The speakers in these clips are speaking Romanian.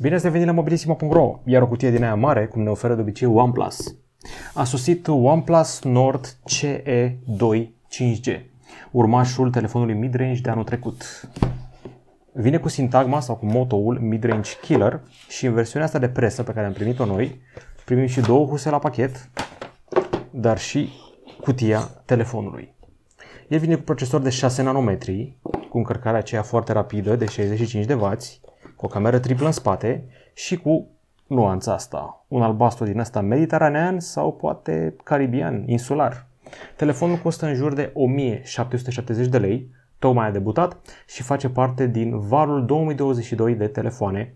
Bine ați revenit la mobilisimo.ro, iar o cutie din aia mare, cum ne oferă de obicei OnePlus. A sosit OnePlus Nord CE2 5G, urmașul telefonului mid-range de anul trecut. Vine cu sintagma sau cu motoul Midrange Killer și în versiunea asta de presă pe care am primit-o noi, primim și două huse la pachet, dar și cutia telefonului. El vine cu procesor de 6 nanometri, cu încărcarea aceea foarte rapidă de 65 de W, cu o cameră triplă în spate și cu nuanța asta. Un albastru din asta mediteranean sau poate caribian, insular. Telefonul costă în jur de 1770 de lei, tocmai a debutat și face parte din varul 2022 de telefoane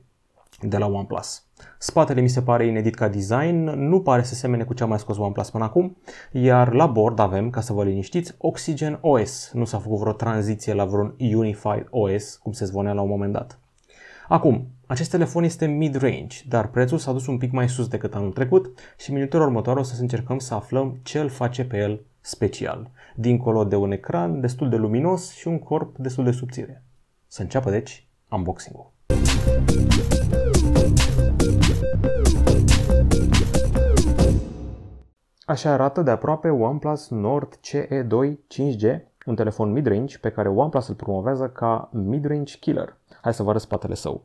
de la OnePlus. Spatele mi se pare inedit ca design, nu pare să semene cu ce a mai scos OnePlus până acum, iar la bord avem, ca să vă liniștiți, Oxygen OS. Nu s-a făcut vreo tranziție la vreun Unified OS, cum se zvonea la un moment dat. Acum, acest telefon este mid-range, dar prețul s-a dus un pic mai sus decât anul trecut și în minutele următoare o să încercăm să aflăm ce îl face pe el special, dincolo de un ecran destul de luminos și un corp destul de subțire. Să înceapă deci unboxing-ul. Așa arată de aproape OnePlus Nord CE2 5G, un telefon mid-range pe care OnePlus îl promovează ca mid-range killer – Hai să vă arăt spatele său.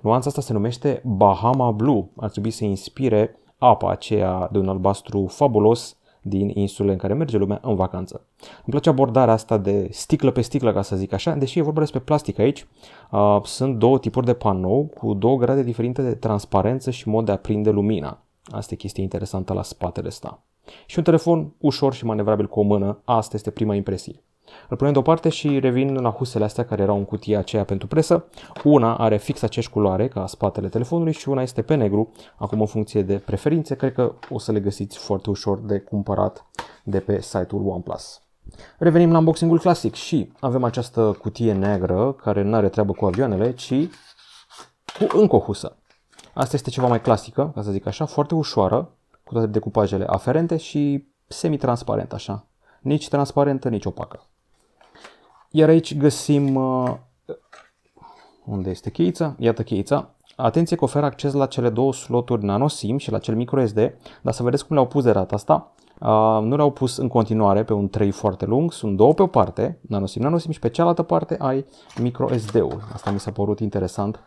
Nuanța asta se numește Bahama Blue. Ar trebui să inspire apa aceea de un albastru fabulos din insulele în care merge lumea în vacanță. Îmi place abordarea asta de sticlă pe sticlă, ca să zic așa, deși e vorba despre plastic aici. Uh, sunt două tipuri de panou cu două grade diferite de transparență și mod de a prinde lumina. Asta e chestia interesantă la spatele ăsta. Și un telefon ușor și manevrabil cu o mână, asta este prima impresie. Îl punem deoparte și revin la husele astea care erau în cutia aceea pentru presă. Una are fix aceeași culoare ca spatele telefonului și una este pe negru, acum în funcție de preferințe, cred că o să le găsiți foarte ușor de cumpărat de pe site-ul OnePlus. Revenim la unboxing-ul clasic și avem această cutie neagră care nu are treabă cu avioanele, ci cu încă o husă. Asta este ceva mai clasică, ca să zic așa, foarte ușoară, cu toate decupajele aferente și semi-transparent așa. Nici transparentă, nici opacă. Iar aici găsim... Uh, unde este cheița? Iată cheița. Atenție că oferă acces la cele două sloturi nano SIM și la cel micro SD, dar să vedeți cum le-au pus de data asta. Uh, nu le-au pus în continuare pe un 3 foarte lung, sunt două pe o parte, nano SIM, nano SIM și pe cealaltă parte ai micro SD-ul. Asta mi s-a părut interesant.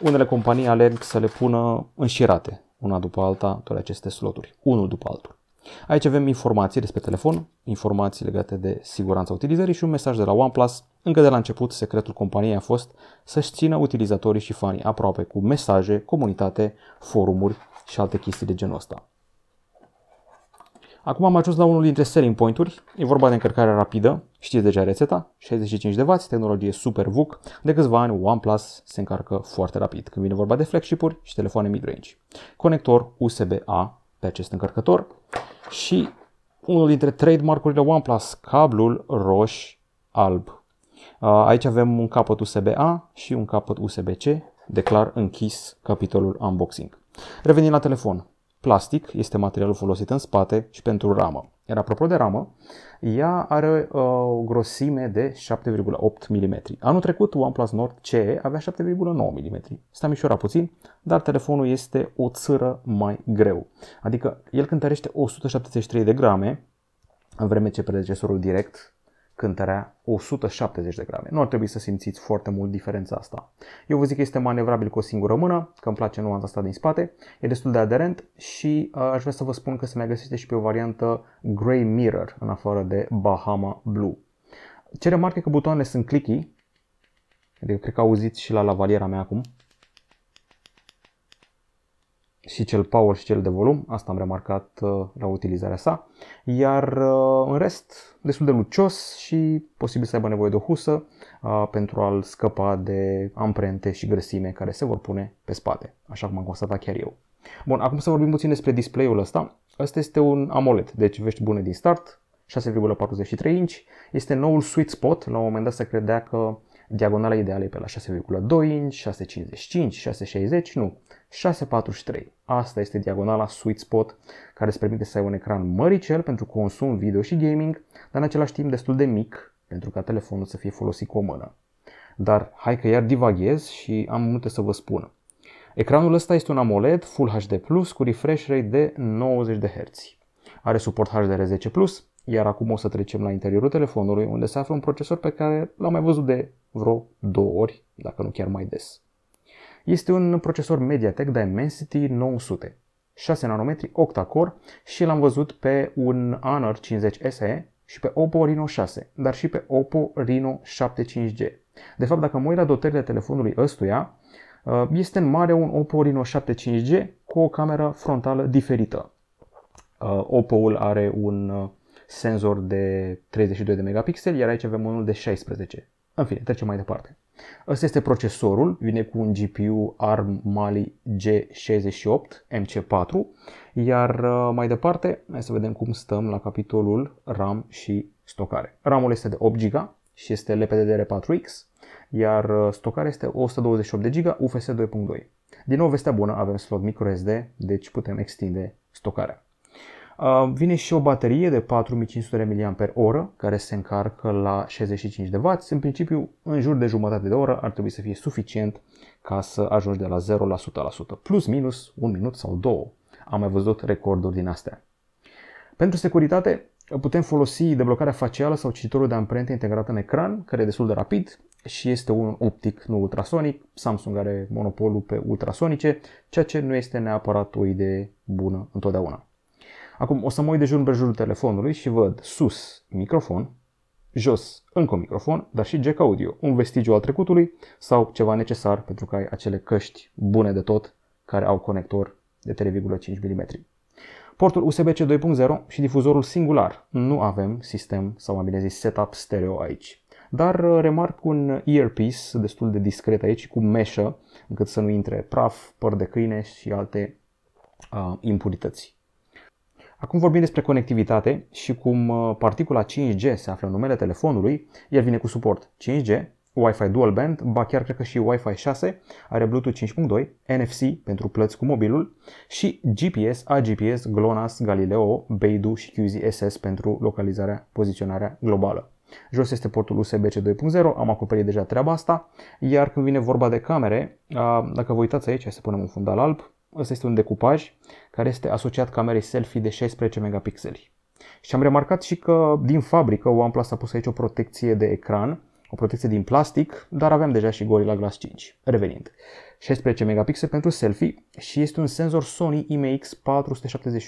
Unele companii alerg să le pună înșirate, una după alta, toate aceste sloturi, unul după altul. Aici avem informații despre telefon, informații legate de siguranța utilizării și un mesaj de la OnePlus. Încă de la început, secretul companiei a fost să-și țină utilizatorii și fanii aproape cu mesaje, comunitate, forumuri și alte chestii de genul ăsta. Acum am ajuns la unul dintre selling point-uri, e vorba de încărcare rapidă, știți deja rețeta, 65W, tehnologie super VUC, de câțiva ani OnePlus se încarcă foarte rapid când vine vorba de flagship-uri și telefoane mid-range. Conector USB-A pe acest încărcător, și unul dintre trademark-urile OnePlus, cablul roș-alb. Aici avem un capăt USB-A și un capăt USB-C, declar închis capitolul unboxing. Revenind la telefon, plastic este materialul folosit în spate și pentru ramă. Iar apropo de ramă, ea are uh, o grosime de 7,8 mm. Anul trecut OnePlus Nord CE avea 7,9 mm. S-a mișorat puțin, dar telefonul este o țără mai greu. Adică el cântărește 173 de grame, în vreme ce predecesorul direct cântărea 170 de grame. Nu ar trebui să simțiți foarte mult diferența asta. Eu vă zic că este manevrabil cu o singură mână, că îmi place nuanța asta din spate, e destul de aderent și uh, aș vrea să vă spun că se mai găsește și pe o variantă Grey Mirror în afară de Bahama Blue. Ce remarcă că butoanele sunt clicky, adică cred că auziți și la lavaliera mea acum, și cel power și cel de volum, asta am remarcat uh, la utilizarea sa, iar uh, în rest destul de lucios și posibil să aibă nevoie de o husă uh, pentru a-l scăpa de amprente și grăsime care se vor pune pe spate, așa cum am constatat chiar eu. Bun, acum să vorbim puțin despre display-ul ăsta. Asta este un AMOLED, deci vești bune din start, 6,43 inch. Este noul sweet spot, la un moment dat se credea că Diagonala ideală e pe la 6,2 inch, 6,55, 6,60, nu, 6,43. Asta este diagonala sweet spot care îți permite să ai un ecran măricel pentru consum video și gaming, dar în același timp destul de mic pentru ca telefonul să fie folosit cu o mână. Dar hai că iar divaghez și am multe să vă spun. Ecranul ăsta este un AMOLED Full HD+, cu refresh rate de 90 de Hz. Are suport HDR10+, iar acum o să trecem la interiorul telefonului, unde se află un procesor pe care l-am mai văzut de vreo două ori, dacă nu chiar mai des. Este un procesor Mediatek Dimensity 900, 6 nanometri octa-core și l-am văzut pe un Honor 50 SE și pe Oppo Reno 6, dar și pe Oppo Reno 7 5G. De fapt, dacă mă uit la dotările telefonului ăstuia, uh, este în mare un Oppo Reno 7 5G cu o cameră frontală diferită. Uh, Oppo-ul are un uh, senzor de 32 de megapixeli, iar aici avem unul de 16. În fine, trecem mai departe. Ăsta este procesorul, vine cu un GPU ARM Mali G68 MC4, iar uh, mai departe, hai să vedem cum stăm la capitolul RAM și stocare. RAM-ul este de 8 GB și este LPDDR4X, iar uh, stocarea este 128 de GB UFS 2.2. Din nou vestea bună, avem slot microSD, deci putem extinde stocarea. Uh, vine și o baterie de 4500 mAh care se încarcă la 65W. În principiu, în jur de jumătate de oră ar trebui să fie suficient ca să ajungi de la 0 la 100%, plus minus un minut sau două. Am mai văzut recorduri din astea. Pentru securitate, putem folosi deblocarea facială sau cititorul de amprente integrat în ecran, care e destul de rapid și este un optic, nu ultrasonic. Samsung are monopolul pe ultrasonice, ceea ce nu este neapărat o idee bună întotdeauna. Acum o să mă uit de jur împrejurul telefonului și văd sus microfon, jos încă un microfon, dar și jack audio, un vestigiu al trecutului sau ceva necesar pentru că ai acele căști bune de tot care au conector de 3,5 mm. Portul USB-C 2.0 și difuzorul singular. Nu avem sistem sau mai bine zis setup stereo aici. Dar uh, remarc un earpiece destul de discret aici cu meșă încât să nu intre praf, păr de câine și alte uh, impurități. Acum vorbim despre conectivitate și cum uh, particula 5G se află în numele telefonului, el vine cu suport 5G, Wi-Fi dual band, ba chiar cred că și Wi-Fi 6, are Bluetooth 5.2, NFC pentru plăți cu mobilul și GPS, AGPS, GLONASS, Galileo, Beidou și QZSS pentru localizarea, poziționarea globală. Jos este portul USB-C 2.0, am acoperit deja treaba asta, iar când vine vorba de camere, uh, dacă vă uitați aici, hai să punem un fundal alb, Ăsta este un decupaj care este asociat camerei selfie de 16 megapixeli. Și am remarcat și că din fabrică OnePlus a pus aici o protecție de ecran, o protecție din plastic, dar aveam deja și Gorilla Glass 5. Revenind, 16 megapixeli pentru selfie și este un senzor Sony IMX471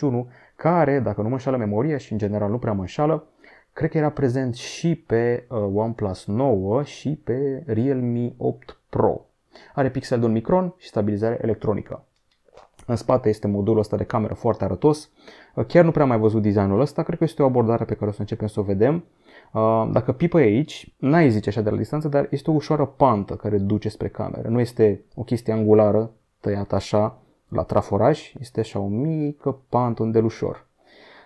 care, dacă nu mă înșală memoria și în general nu prea mă înșală, cred că era prezent și pe uh, OnePlus 9 și pe Realme 8 Pro. Are pixel de un micron și stabilizare electronică. În spate este modulul ăsta de cameră foarte arătos. Uh, chiar nu prea mai văzut designul ăsta, cred că este o abordare pe care o să începem să o vedem. Uh, dacă pipă e aici, n-ai zice așa de la distanță, dar este o ușoară pantă care duce spre cameră. Nu este o chestie angulară tăiată așa la traforaj, este așa o mică pantă ușor.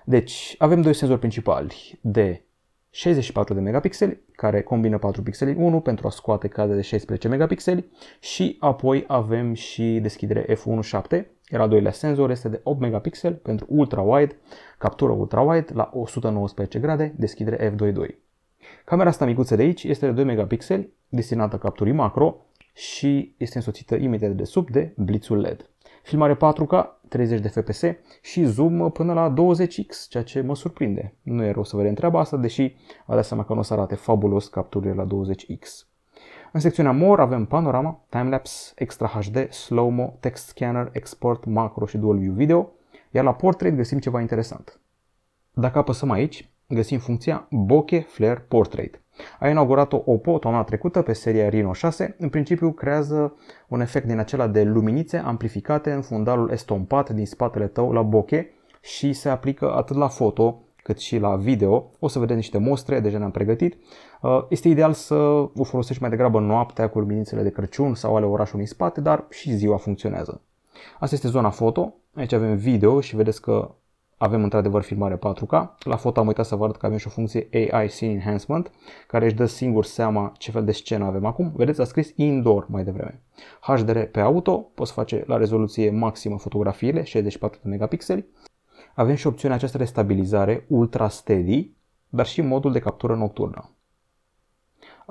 Deci avem doi senzori principali de 64 de megapixeli, care combină 4 pixeli 1 pentru a scoate cadre de 16 megapixeli și apoi avem și deschidere f1.7 iar al doilea senzor este de 8 megapixel pentru ultra-wide, captură ultra-wide la 119 grade, deschidere f2.2. Camera asta micuță de aici este de 2 megapixel, destinată capturii macro și este însoțită imediat de sub de blitzul LED. Filmare 4K, 30 de fps și zoom până la 20x, ceea ce mă surprinde. Nu e rău să vedem treaba asta, deși vă dați seama că nu o să arate fabulos capturile la 20x. În secțiunea More avem panorama, timelapse, extra HD, slow-mo, text scanner, export, macro și dual view video, iar la portrait găsim ceva interesant. Dacă apăsăm aici, găsim funcția Bokeh Flare Portrait. A inaugurat-o Oppo toamna trecută pe seria Reno 6. În principiu creează un efect din acela de luminițe amplificate în fundalul estompat din spatele tău la bokeh și se aplică atât la foto cât și la video. O să vedem niște mostre, deja ne-am pregătit. Uh, este ideal să o folosești mai degrabă noaptea cu luminițele de Crăciun sau ale orașului în spate, dar și ziua funcționează. Asta este zona foto, aici avem video și vedeți că avem într-adevăr filmare 4K. La foto am uitat să vă arăt că avem și o funcție AI Scene Enhancement, care își dă singur seama ce fel de scenă avem acum. Vedeți, a scris indoor mai devreme. HDR pe auto, poți face la rezoluție maximă fotografiile, 64 de megapixeli. Avem și opțiunea aceasta de stabilizare Ultra Steady, dar și modul de captură nocturnă.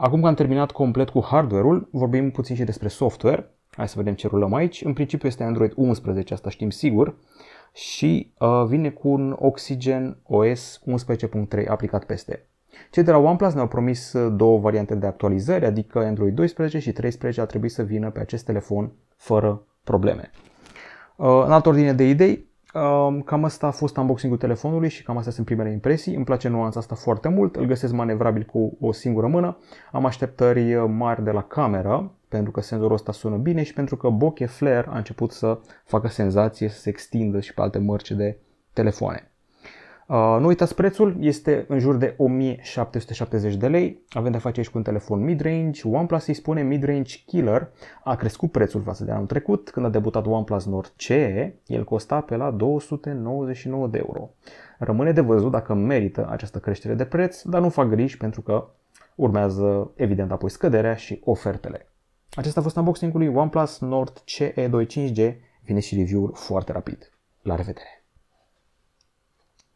Acum că am terminat complet cu hardware-ul, vorbim puțin și despre software. Hai să vedem ce rulăm aici. În principiu este Android 11, asta știm sigur. Și uh, vine cu un Oxygen OS 11.3 aplicat peste. Cei de la OnePlus ne-au promis uh, două variante de actualizări, adică Android 12 și 13 a trebuit să vină pe acest telefon fără probleme. Uh, în altă ordine de idei, Cam asta a fost unboxing-ul telefonului și cam astea sunt primele impresii. Îmi place nuanța asta foarte mult, îl găsesc manevrabil cu o singură mână. Am așteptări uh, mari de la cameră, pentru că senzorul ăsta sună bine și pentru că bokeh flare a început să facă senzație, să se extindă și pe alte mărci de telefoane. Uh, nu uitați prețul, este în jur de 1770 de lei. Avem de a face aici cu un telefon mid-range. OnePlus îi spune mid-range killer. A crescut prețul față de anul trecut când a debutat OnePlus Nord CE. El costa pe la 299 de euro. Rămâne de văzut dacă merită această creștere de preț, dar nu fac griji pentru că urmează evident apoi scăderea și ofertele. Acesta a fost unboxing-ul lui OnePlus Nord CE25G. Vine și review-ul foarte rapid. La revedere!